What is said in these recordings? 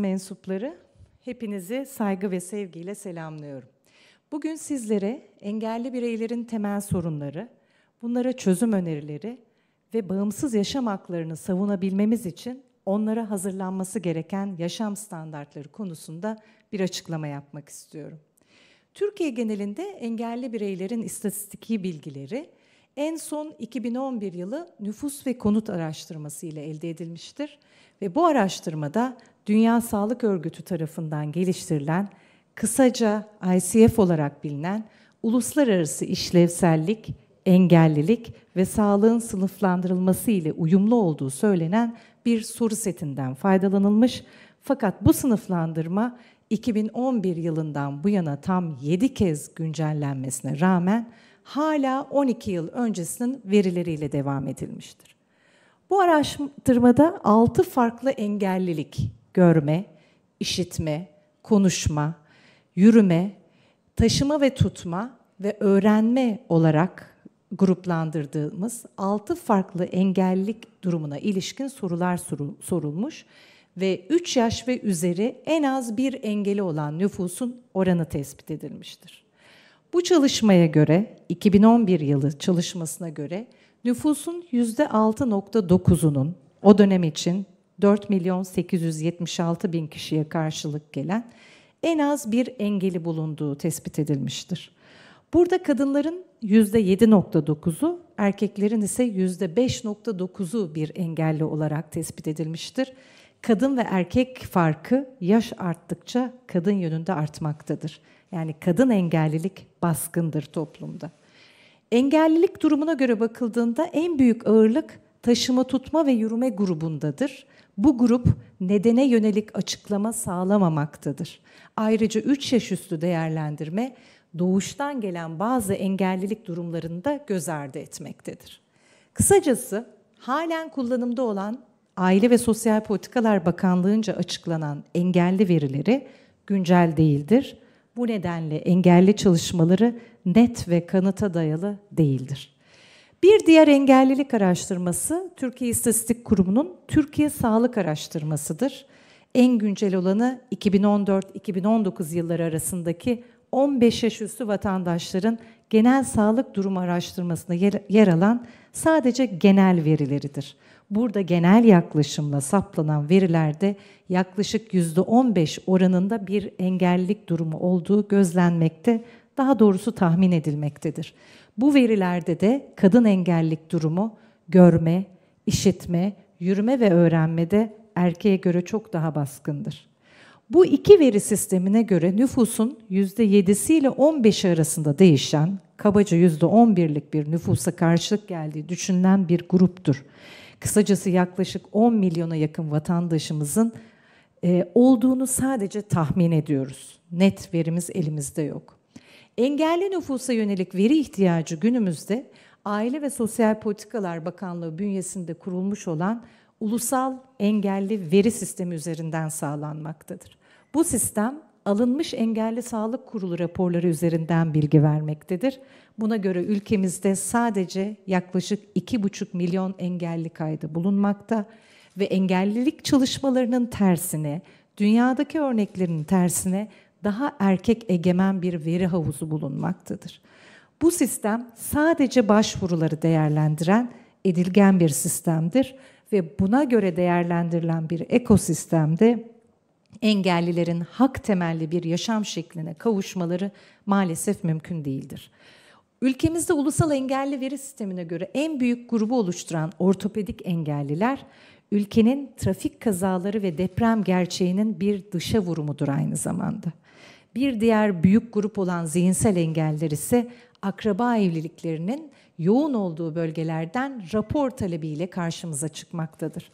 mensupları, hepinizi saygı ve sevgiyle selamlıyorum. Bugün sizlere engelli bireylerin temel sorunları, bunlara çözüm önerileri ve bağımsız yaşam haklarını savunabilmemiz için onlara hazırlanması gereken yaşam standartları konusunda bir açıklama yapmak istiyorum. Türkiye genelinde engelli bireylerin istatistiki bilgileri en son 2011 yılı nüfus ve konut araştırması ile elde edilmiştir ve bu araştırmada Dünya Sağlık Örgütü tarafından geliştirilen, kısaca ICF olarak bilinen uluslararası işlevsellik, engellilik ve sağlığın sınıflandırılması ile uyumlu olduğu söylenen bir soru setinden faydalanılmış. Fakat bu sınıflandırma 2011 yılından bu yana tam 7 kez güncellenmesine rağmen hala 12 yıl öncesinin verileriyle devam edilmiştir. Bu araştırmada altı farklı engellilik görme, işitme, konuşma, yürüme, taşıma ve tutma ve öğrenme olarak gruplandırdığımız altı farklı engellilik durumuna ilişkin sorular sorulmuş ve 3 yaş ve üzeri en az bir engeli olan nüfusun oranı tespit edilmiştir. Bu çalışmaya göre 2011 yılı çalışmasına göre Nüfusun %6.9'unun o dönem için 4 milyon 876 bin kişiye karşılık gelen en az bir engeli bulunduğu tespit edilmiştir. Burada kadınların %7.9'u, erkeklerin ise %5.9'u bir engelli olarak tespit edilmiştir. Kadın ve erkek farkı yaş arttıkça kadın yönünde artmaktadır. Yani kadın engellilik baskındır toplumda. Engellilik durumuna göre bakıldığında en büyük ağırlık taşıma tutma ve yürüme grubundadır. Bu grup nedene yönelik açıklama sağlamamaktadır. Ayrıca 3 yaş üstü değerlendirme doğuştan gelen bazı engellilik durumlarında göz ardı etmektedir. Kısacası halen kullanımda olan Aile ve Sosyal Politikalar Bakanlığı'nca açıklanan engelli verileri güncel değildir bu nedenle engelli çalışmaları net ve kanıta dayalı değildir. Bir diğer engellilik araştırması Türkiye İstatistik Kurumu'nun Türkiye Sağlık Araştırmasıdır. En güncel olanı 2014-2019 yılları arasındaki 15 yaş üstü vatandaşların genel sağlık durumu araştırmasında yer, alan sadece genel verileridir. Burada genel yaklaşımla saplanan verilerde yaklaşık %15 oranında bir engellilik durumu olduğu gözlenmekte, daha doğrusu tahmin edilmektedir. Bu verilerde de kadın engellilik durumu görme, işitme, yürüme ve öğrenmede erkeğe göre çok daha baskındır. Bu iki veri sistemine göre nüfusun %7'si ile 15'i arasında değişen, kabaca %11'lik bir nüfusa karşılık geldiği düşünülen bir gruptur. Kısacası yaklaşık 10 milyona yakın vatandaşımızın e, olduğunu sadece tahmin ediyoruz. Net verimiz elimizde yok. Engelli nüfusa yönelik veri ihtiyacı günümüzde Aile ve Sosyal Politikalar Bakanlığı bünyesinde kurulmuş olan Ulusal Engelli Veri Sistemi üzerinden sağlanmaktadır. Bu sistem alınmış engelli sağlık kurulu raporları üzerinden bilgi vermektedir. Buna göre ülkemizde sadece yaklaşık 2,5 milyon engelli kaydı bulunmakta ve engellilik çalışmalarının tersine, dünyadaki örneklerin tersine daha erkek egemen bir veri havuzu bulunmaktadır. Bu sistem sadece başvuruları değerlendiren edilgen bir sistemdir ve buna göre değerlendirilen bir ekosistemde engellilerin hak temelli bir yaşam şekline kavuşmaları maalesef mümkün değildir. Ülkemizde ulusal engelli veri sistemine göre en büyük grubu oluşturan ortopedik engelliler ülkenin trafik kazaları ve deprem gerçeğinin bir dışa vurumudur aynı zamanda. Bir diğer büyük grup olan zihinsel engelliler ise akraba evliliklerinin yoğun olduğu bölgelerden rapor talebiyle karşımıza çıkmaktadır.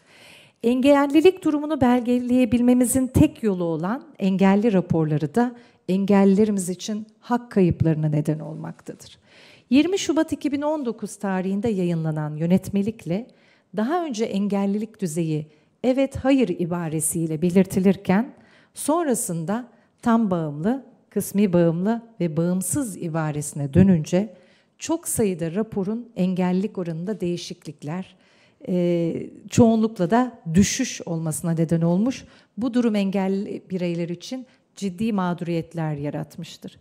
Engellilik durumunu belgeleyebilmemizin tek yolu olan engelli raporları da engellilerimiz için hak kayıplarına neden olmaktadır. 20 Şubat 2019 tarihinde yayınlanan yönetmelikle daha önce engellilik düzeyi evet hayır ibaresiyle belirtilirken sonrasında tam bağımlı, kısmi bağımlı ve bağımsız ibaresine dönünce çok sayıda raporun engellilik oranında değişiklikler, e, çoğunlukla da düşüş olmasına neden olmuş. Bu durum engelli bireyler için ciddi mağduriyetler yaratmıştır.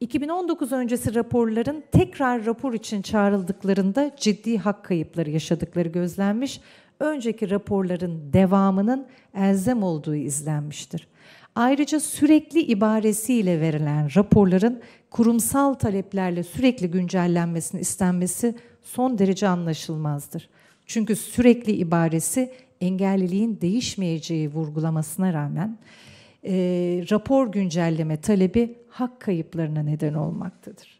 2019 öncesi raporların tekrar rapor için çağrıldıklarında ciddi hak kayıpları yaşadıkları gözlenmiş. Önceki raporların devamının elzem olduğu izlenmiştir. Ayrıca sürekli ibaresiyle verilen raporların kurumsal taleplerle sürekli güncellenmesini istenmesi son derece anlaşılmazdır. Çünkü sürekli ibaresi engelliliğin değişmeyeceği vurgulamasına rağmen e, rapor güncelleme talebi hak kayıplarına neden olmaktadır.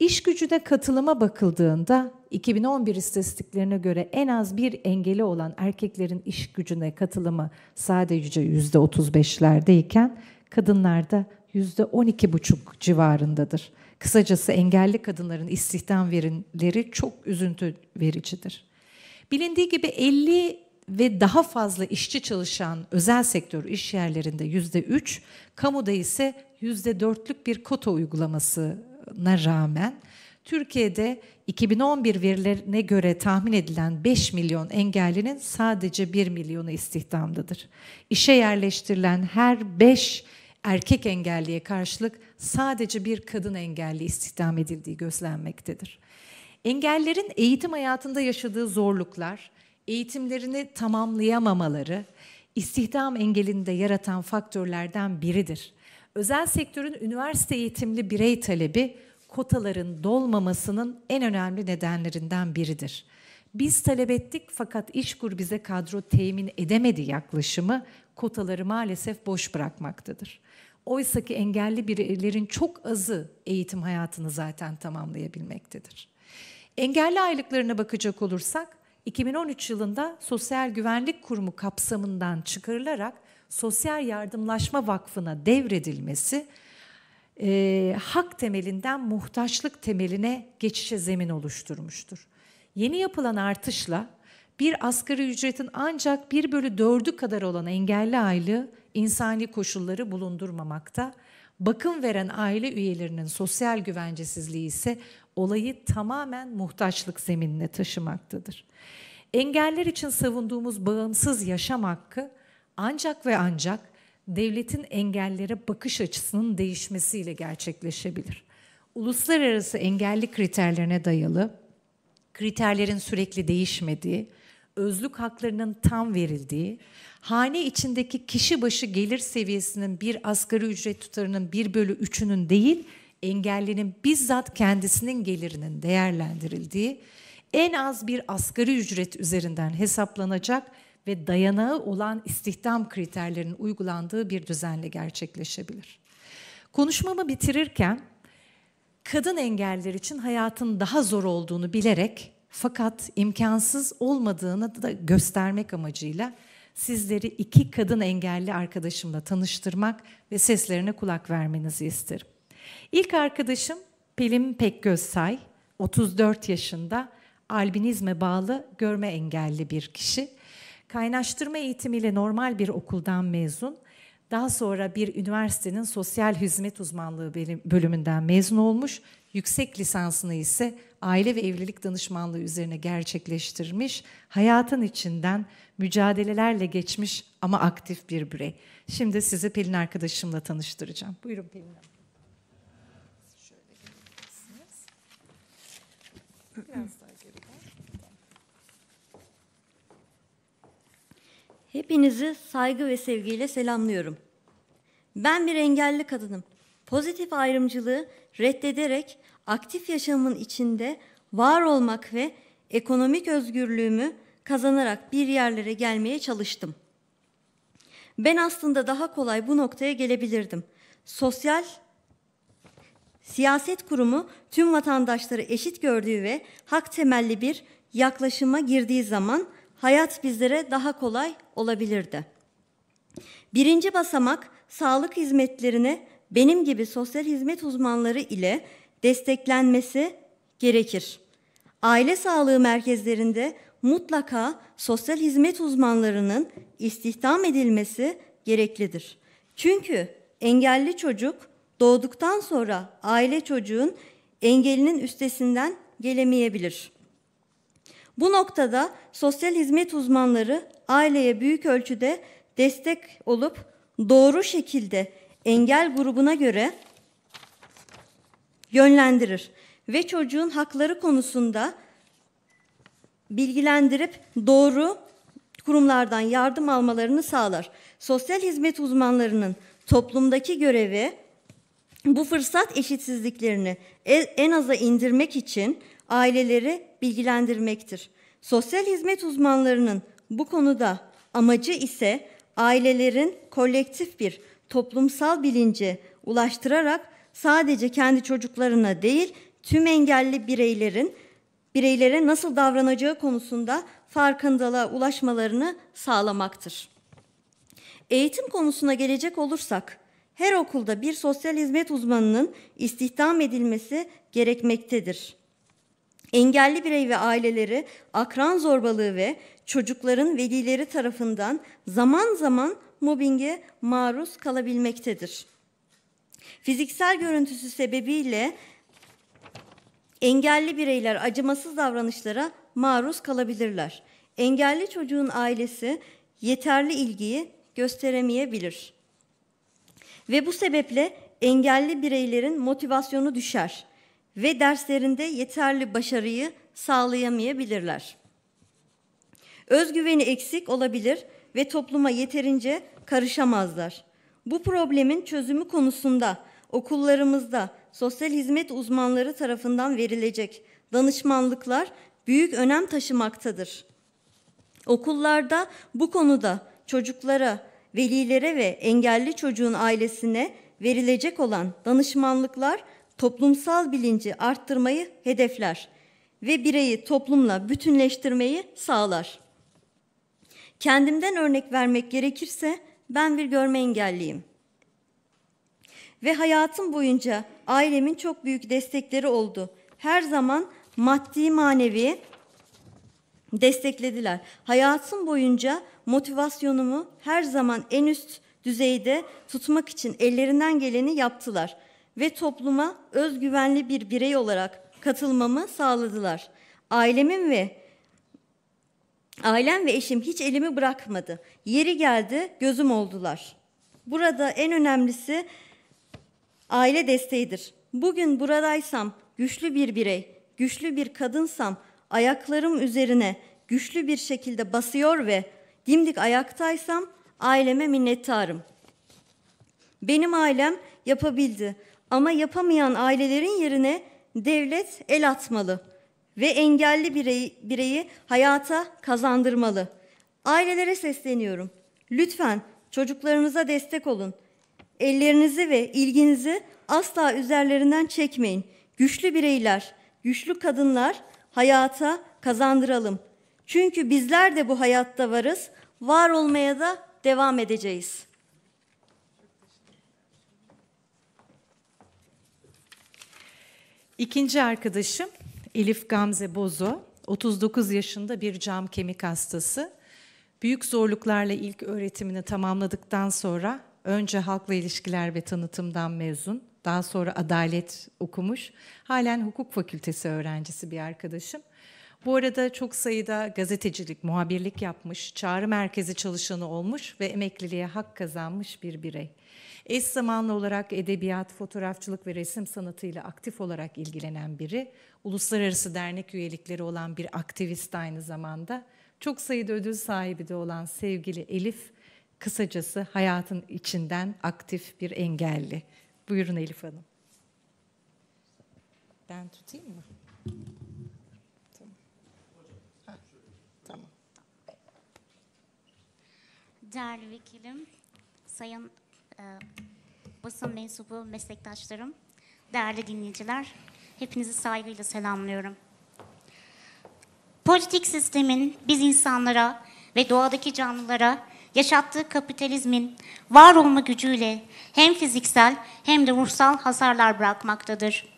İş gücüne katılıma bakıldığında 2011 istatistiklerine göre en az bir engeli olan erkeklerin iş gücüne katılımı sadece %35'lerdeyken kadınlarda %12,5 civarındadır. Kısacası engelli kadınların istihdam verileri çok üzüntü vericidir. Bilindiği gibi 50 ve daha fazla işçi çalışan özel sektör iş yerlerinde yüzde üç, kamuda ise yüzde dörtlük bir kota uygulamasına rağmen Türkiye'de 2011 verilerine göre tahmin edilen 5 milyon engellinin sadece 1 milyonu istihdamdadır. İşe yerleştirilen her 5 erkek engelliye karşılık sadece bir kadın engelli istihdam edildiği gözlenmektedir. Engellerin eğitim hayatında yaşadığı zorluklar, eğitimlerini tamamlayamamaları istihdam engelinde yaratan faktörlerden biridir. Özel sektörün üniversite eğitimli birey talebi kotaların dolmamasının en önemli nedenlerinden biridir. Biz talep ettik fakat işkur bize kadro temin edemedi yaklaşımı kotaları maalesef boş bırakmaktadır. Oysa ki engelli bireylerin çok azı eğitim hayatını zaten tamamlayabilmektedir. Engelli aylıklarına bakacak olursak 2013 yılında Sosyal Güvenlik Kurumu kapsamından çıkarılarak Sosyal Yardımlaşma Vakfı'na devredilmesi e, hak temelinden muhtaçlık temeline geçişe zemin oluşturmuştur. Yeni yapılan artışla bir asgari ücretin ancak 1 bölü 4'ü kadar olan engelli aylığı insani koşulları bulundurmamakta, bakım veren aile üyelerinin sosyal güvencesizliği ise olayı tamamen muhtaçlık zeminine taşımaktadır. Engeller için savunduğumuz bağımsız yaşam hakkı ancak ve ancak devletin engellere bakış açısının değişmesiyle gerçekleşebilir. Uluslararası engelli kriterlerine dayalı, kriterlerin sürekli değişmediği, özlük haklarının tam verildiği, hane içindeki kişi başı gelir seviyesinin bir asgari ücret tutarının bir bölü üçünün değil, engellinin bizzat kendisinin gelirinin değerlendirildiği en az bir asgari ücret üzerinden hesaplanacak ve dayanağı olan istihdam kriterlerinin uygulandığı bir düzenle gerçekleşebilir. Konuşmamı bitirirken kadın engeller için hayatın daha zor olduğunu bilerek fakat imkansız olmadığını da göstermek amacıyla sizleri iki kadın engelli arkadaşımla tanıştırmak ve seslerine kulak vermenizi isterim. İlk arkadaşım Pelin Pekgöz 34 yaşında, albinizme bağlı görme engelli bir kişi. Kaynaştırma eğitimiyle normal bir okuldan mezun. Daha sonra bir üniversitenin sosyal hizmet uzmanlığı bölümünden mezun olmuş. Yüksek lisansını ise aile ve evlilik danışmanlığı üzerine gerçekleştirmiş. Hayatın içinden mücadelelerle geçmiş ama aktif bir birey. Şimdi sizi Pelin arkadaşımla tanıştıracağım. Buyurun Pelin Hanım. Biraz daha geriden. Hepinizi saygı ve sevgiyle selamlıyorum. Ben bir engelli kadınım. Pozitif ayrımcılığı reddederek aktif yaşamın içinde var olmak ve ekonomik özgürlüğümü kazanarak bir yerlere gelmeye çalıştım. Ben aslında daha kolay bu noktaya gelebilirdim. Sosyal Siyaset kurumu tüm vatandaşları eşit gördüğü ve hak temelli bir yaklaşıma girdiği zaman hayat bizlere daha kolay olabilirdi. Birinci basamak sağlık hizmetlerine benim gibi sosyal hizmet uzmanları ile desteklenmesi gerekir. Aile sağlığı merkezlerinde mutlaka sosyal hizmet uzmanlarının istihdam edilmesi gereklidir. Çünkü engelli çocuk Doğduktan sonra aile çocuğun engelinin üstesinden gelemeyebilir. Bu noktada sosyal hizmet uzmanları aileye büyük ölçüde destek olup doğru şekilde engel grubuna göre yönlendirir ve çocuğun hakları konusunda bilgilendirip doğru kurumlardan yardım almalarını sağlar. Sosyal hizmet uzmanlarının toplumdaki görevi bu fırsat eşitsizliklerini e, en aza indirmek için aileleri bilgilendirmektir. Sosyal hizmet uzmanlarının bu konuda amacı ise ailelerin kolektif bir toplumsal bilince ulaştırarak sadece kendi çocuklarına değil tüm engelli bireylerin bireylere nasıl davranacağı konusunda farkındalığa ulaşmalarını sağlamaktır. Eğitim konusuna gelecek olursak her okulda bir sosyal hizmet uzmanının istihdam edilmesi gerekmektedir. Engelli birey ve aileleri akran zorbalığı ve çocukların velileri tarafından zaman zaman mobbinge maruz kalabilmektedir. Fiziksel görüntüsü sebebiyle engelli bireyler acımasız davranışlara maruz kalabilirler. Engelli çocuğun ailesi yeterli ilgiyi gösteremeyebilir. Ve bu sebeple engelli bireylerin motivasyonu düşer ve derslerinde yeterli başarıyı sağlayamayabilirler. Özgüveni eksik olabilir ve topluma yeterince karışamazlar. Bu problemin çözümü konusunda okullarımızda sosyal hizmet uzmanları tarafından verilecek danışmanlıklar büyük önem taşımaktadır. Okullarda bu konuda çocuklara velilere ve engelli çocuğun ailesine verilecek olan danışmanlıklar toplumsal bilinci arttırmayı hedefler ve bireyi toplumla bütünleştirmeyi sağlar. Kendimden örnek vermek gerekirse ben bir görme engelliyim. Ve hayatım boyunca ailemin çok büyük destekleri oldu. Her zaman maddi manevi desteklediler. Hayatım boyunca motivasyonumu her zaman en üst düzeyde tutmak için ellerinden geleni yaptılar ve topluma özgüvenli bir birey olarak katılmamı sağladılar. Ailemin ve ailem ve eşim hiç elimi bırakmadı. Yeri geldi gözüm oldular. Burada en önemlisi aile desteğidir. Bugün buradaysam güçlü bir birey, güçlü bir kadınsam ayaklarım üzerine güçlü bir şekilde basıyor ve dimdik ayaktaysam aileme minnettarım. Benim ailem yapabildi ama yapamayan ailelerin yerine devlet el atmalı ve engelli bireyi, bireyi hayata kazandırmalı. Ailelere sesleniyorum. Lütfen çocuklarınıza destek olun. Ellerinizi ve ilginizi asla üzerlerinden çekmeyin. Güçlü bireyler, güçlü kadınlar hayata kazandıralım.'' Çünkü bizler de bu hayatta varız, var olmaya da devam edeceğiz. İkinci arkadaşım Elif Gamze Bozo, 39 yaşında bir cam kemik hastası. Büyük zorluklarla ilk öğretimini tamamladıktan sonra önce halkla ilişkiler ve tanıtımdan mezun, daha sonra adalet okumuş. Halen hukuk fakültesi öğrencisi bir arkadaşım. Bu arada çok sayıda gazetecilik, muhabirlik yapmış, çağrı merkezi çalışanı olmuş ve emekliliğe hak kazanmış bir birey. Eş zamanlı olarak edebiyat, fotoğrafçılık ve resim sanatıyla aktif olarak ilgilenen biri, uluslararası dernek üyelikleri olan bir aktivist aynı zamanda, çok sayıda ödül sahibi de olan sevgili Elif, kısacası hayatın içinden aktif bir engelli. Buyurun Elif Hanım. Ben tutayım mı? Değerli vekilim, sayın e, basın mensubu meslektaşlarım, değerli dinleyiciler, hepinizi saygıyla selamlıyorum. Politik sistemin biz insanlara ve doğadaki canlılara yaşattığı kapitalizmin var olma gücüyle hem fiziksel hem de ruhsal hasarlar bırakmaktadır.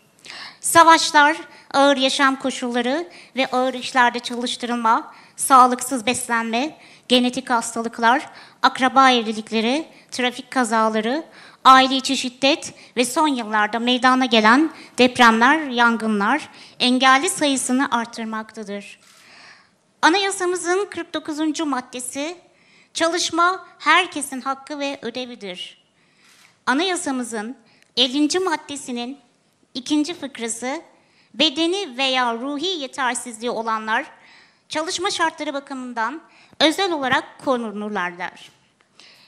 Savaşlar, ağır yaşam koşulları ve ağır işlerde çalıştırılma, sağlıksız beslenme, genetik hastalıklar, akraba evlilikleri, trafik kazaları, aile içi şiddet ve son yıllarda meydana gelen depremler, yangınlar engelli sayısını artırmaktadır. Anayasamızın 49. maddesi çalışma herkesin hakkı ve ödevidir. Anayasamızın 50. maddesinin ikinci fıkrası bedeni veya ruhi yetersizliği olanlar çalışma şartları bakımından özel olarak korunurlar der.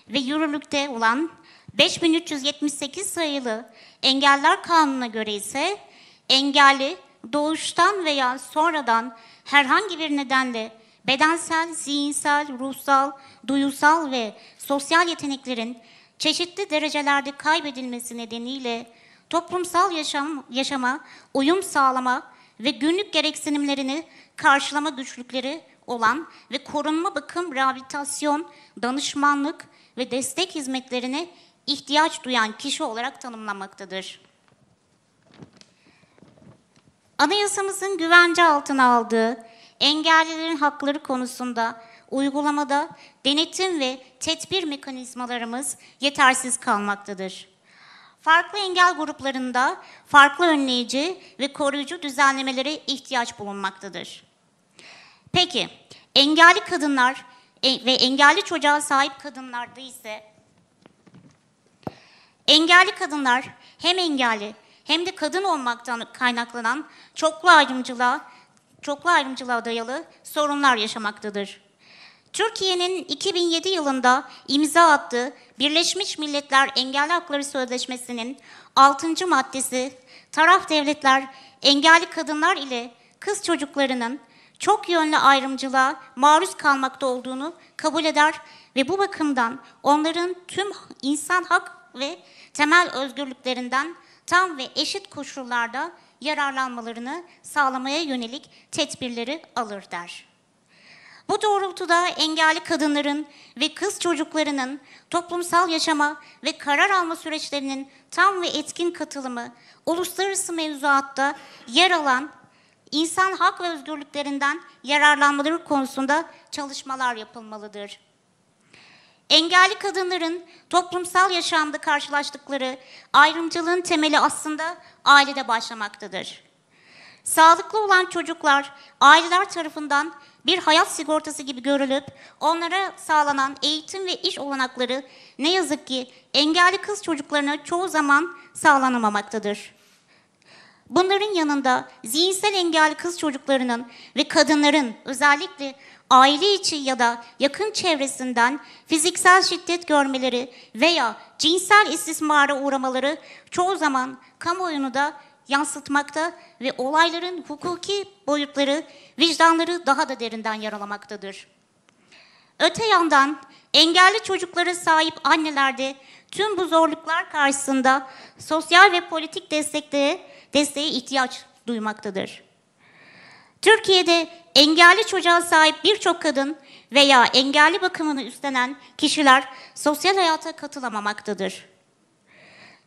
Ve yürürlükte olan 5378 sayılı engeller kanununa göre ise engelli doğuştan veya sonradan herhangi bir nedenle bedensel, zihinsel, ruhsal, duyusal ve sosyal yeteneklerin çeşitli derecelerde kaybedilmesi nedeniyle toplumsal yaşam, yaşama uyum sağlama ve günlük gereksinimlerini karşılama güçlükleri olan ve korunma bakım, rehabilitasyon, danışmanlık ve destek hizmetlerine ihtiyaç duyan kişi olarak tanımlamaktadır. Anayasamızın güvence altına aldığı engellilerin hakları konusunda uygulamada denetim ve tedbir mekanizmalarımız yetersiz kalmaktadır. Farklı engel gruplarında farklı önleyici ve koruyucu düzenlemelere ihtiyaç bulunmaktadır. Peki, engelli kadınlar e, ve engelli çocuğa sahip kadınlarda ise engelli kadınlar hem engelli hem de kadın olmaktan kaynaklanan çoklu ayrımcılığa, çoklu ayrımcılığa dayalı sorunlar yaşamaktadır. Türkiye'nin 2007 yılında imza attığı Birleşmiş Milletler Engelli Hakları Sözleşmesi'nin 6. maddesi taraf devletler engelli kadınlar ile kız çocuklarının çok yönlü ayrımcılığa maruz kalmakta olduğunu kabul eder ve bu bakımdan onların tüm insan hak ve temel özgürlüklerinden tam ve eşit koşullarda yararlanmalarını sağlamaya yönelik tedbirleri alır der. Bu doğrultuda engelli kadınların ve kız çocuklarının toplumsal yaşama ve karar alma süreçlerinin tam ve etkin katılımı, uluslararası mevzuatta yer alan insan hak ve özgürlüklerinden yararlanmaları konusunda çalışmalar yapılmalıdır. Engelli kadınların toplumsal yaşamda karşılaştıkları ayrımcılığın temeli aslında ailede başlamaktadır. Sağlıklı olan çocuklar aileler tarafından bir hayat sigortası gibi görülüp onlara sağlanan eğitim ve iş olanakları ne yazık ki engelli kız çocuklarına çoğu zaman sağlanamamaktadır. Bunların yanında zihinsel engelli kız çocuklarının ve kadınların özellikle aile içi ya da yakın çevresinden fiziksel şiddet görmeleri veya cinsel istismara uğramaları çoğu zaman kamuoyunu da yansıtmakta ve olayların hukuki boyutları vicdanları daha da derinden yaralamaktadır. Öte yandan engelli çocuklara sahip annelerde tüm bu zorluklar karşısında sosyal ve politik destekte desteğe ihtiyaç duymaktadır. Türkiye'de engelli çocuğa sahip birçok kadın veya engelli bakımını üstlenen kişiler sosyal hayata katılamamaktadır.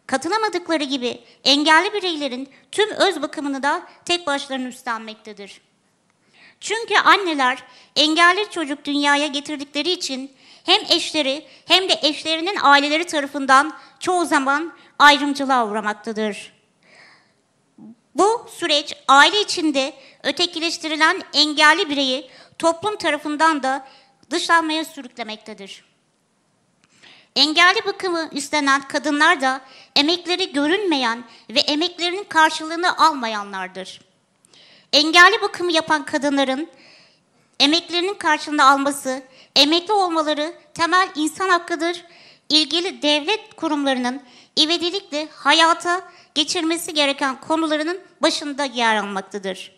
Katılamadıkları gibi engelli bireylerin tüm öz bakımını da tek başlarına üstlenmektedir. Çünkü anneler engelli çocuk dünyaya getirdikleri için hem eşleri hem de eşlerinin aileleri tarafından çoğu zaman ayrımcılığa uğramaktadır. Bu süreç aile içinde ötekileştirilen engelli bireyi toplum tarafından da dışlanmaya sürüklemektedir. Engelli bakımı üstlenen kadınlar da emekleri görünmeyen ve emeklerinin karşılığını almayanlardır. Engelli bakımı yapan kadınların emeklerinin karşılığını alması, emekli olmaları temel insan hakkıdır. İlgili devlet kurumlarının ivedilikle hayata geçirmesi gereken konularının başında yer almaktadır.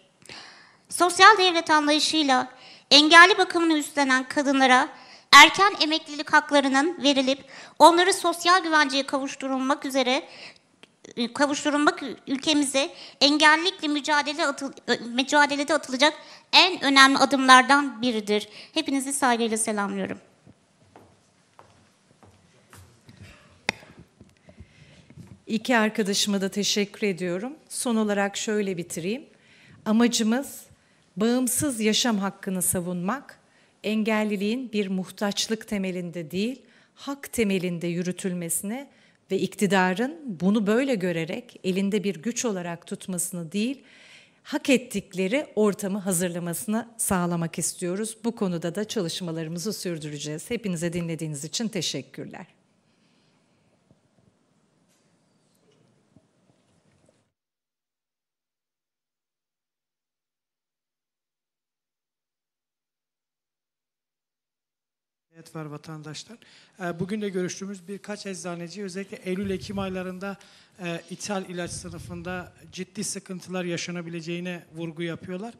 Sosyal devlet anlayışıyla engelli bakımını üstlenen kadınlara erken emeklilik haklarının verilip onları sosyal güvenceye kavuşturulmak üzere e, kavuşturulmak ülkemize engellilikle mücadele atıl, e, mücadelede atılacak en önemli adımlardan biridir. Hepinizi saygıyla selamlıyorum. İki arkadaşıma da teşekkür ediyorum. Son olarak şöyle bitireyim. Amacımız bağımsız yaşam hakkını savunmak engelliliğin bir muhtaçlık temelinde değil, hak temelinde yürütülmesine ve iktidarın bunu böyle görerek elinde bir güç olarak tutmasını değil, hak ettikleri ortamı hazırlamasını sağlamak istiyoruz. Bu konuda da çalışmalarımızı sürdüreceğiz. Hepinize dinlediğiniz için teşekkürler. talep var vatandaşlar ee, Bugün de görüştüğümüz birkaç eczaneci özellikle Eylül-Ekim aylarında e, ithal ilaç sınıfında ciddi sıkıntılar yaşanabileceğine vurgu yapıyorlar.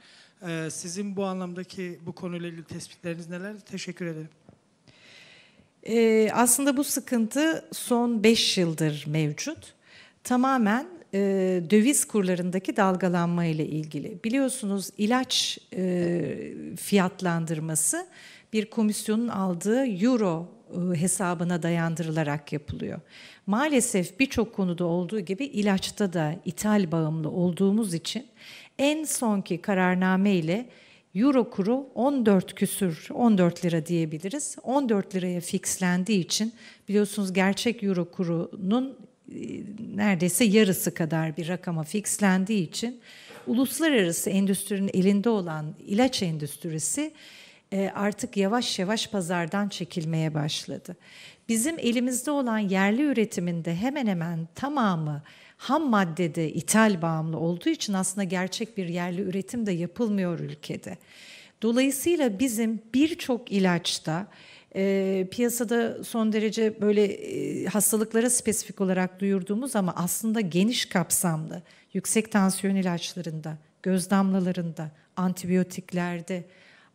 Ee, sizin bu anlamdaki bu konuyla ilgili tespitleriniz neler? Teşekkür ederim. Ee, aslında bu sıkıntı son 5 yıldır mevcut. Tamamen e, döviz kurlarındaki dalgalanma ile ilgili. Biliyorsunuz ilaç e, fiyatlandırması bir komisyonun aldığı euro e, hesabına dayandırılarak yapılıyor. Maalesef birçok konuda olduğu gibi ilaçta da ithal bağımlı olduğumuz için en sonki kararname ile euro kuru 14 küsür 14 lira diyebiliriz. 14 liraya fixlendiği için biliyorsunuz gerçek euro kurunun e, neredeyse yarısı kadar bir rakama fixlendiği için uluslararası endüstrinin elinde olan ilaç endüstrisi e, artık yavaş yavaş pazardan çekilmeye başladı. Bizim elimizde olan yerli üretiminde hemen hemen tamamı ham maddede ithal bağımlı olduğu için aslında gerçek bir yerli üretim de yapılmıyor ülkede. Dolayısıyla bizim birçok ilaçta e, piyasada son derece böyle e, hastalıklara spesifik olarak duyurduğumuz ama aslında geniş kapsamlı yüksek tansiyon ilaçlarında, göz damlalarında, antibiyotiklerde,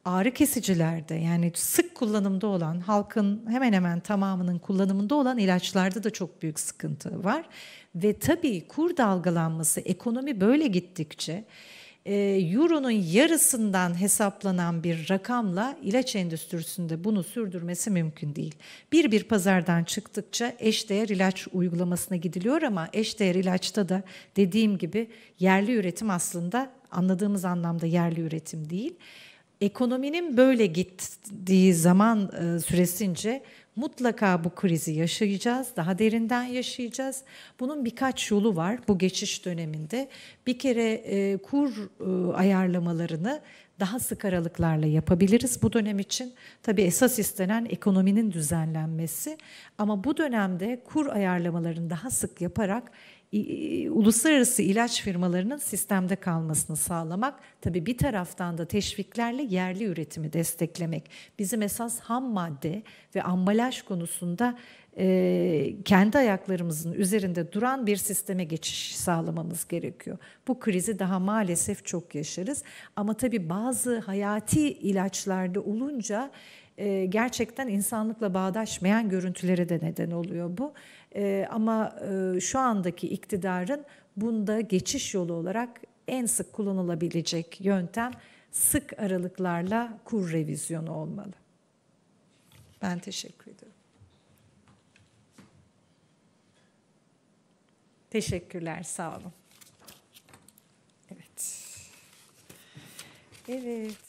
ağrı kesicilerde yani sık kullanımda olan halkın hemen hemen tamamının kullanımında olan ilaçlarda da çok büyük sıkıntı var. Ve tabii kur dalgalanması ekonomi böyle gittikçe e, euronun yarısından hesaplanan bir rakamla ilaç endüstrisinde bunu sürdürmesi mümkün değil. Bir bir pazardan çıktıkça eşdeğer ilaç uygulamasına gidiliyor ama eşdeğer ilaçta da dediğim gibi yerli üretim aslında anladığımız anlamda yerli üretim değil ekonominin böyle gittiği zaman e, süresince mutlaka bu krizi yaşayacağız, daha derinden yaşayacağız. Bunun birkaç yolu var bu geçiş döneminde. Bir kere e, kur e, ayarlamalarını daha sık aralıklarla yapabiliriz bu dönem için. Tabii esas istenen ekonominin düzenlenmesi ama bu dönemde kur ayarlamalarını daha sık yaparak uluslararası ilaç firmalarının sistemde kalmasını sağlamak, tabii bir taraftan da teşviklerle yerli üretimi desteklemek. Bizim esas ham madde ve ambalaj konusunda e, kendi ayaklarımızın üzerinde duran bir sisteme geçiş sağlamamız gerekiyor. Bu krizi daha maalesef çok yaşarız. Ama tabii bazı hayati ilaçlarda olunca e, gerçekten insanlıkla bağdaşmayan görüntülere de neden oluyor bu. Ee, ama e, şu andaki iktidarın bunda geçiş yolu olarak en sık kullanılabilecek yöntem sık aralıklarla kur revizyonu olmalı. Ben teşekkür ederim. Teşekkürler, sağ olun. Evet. Evet.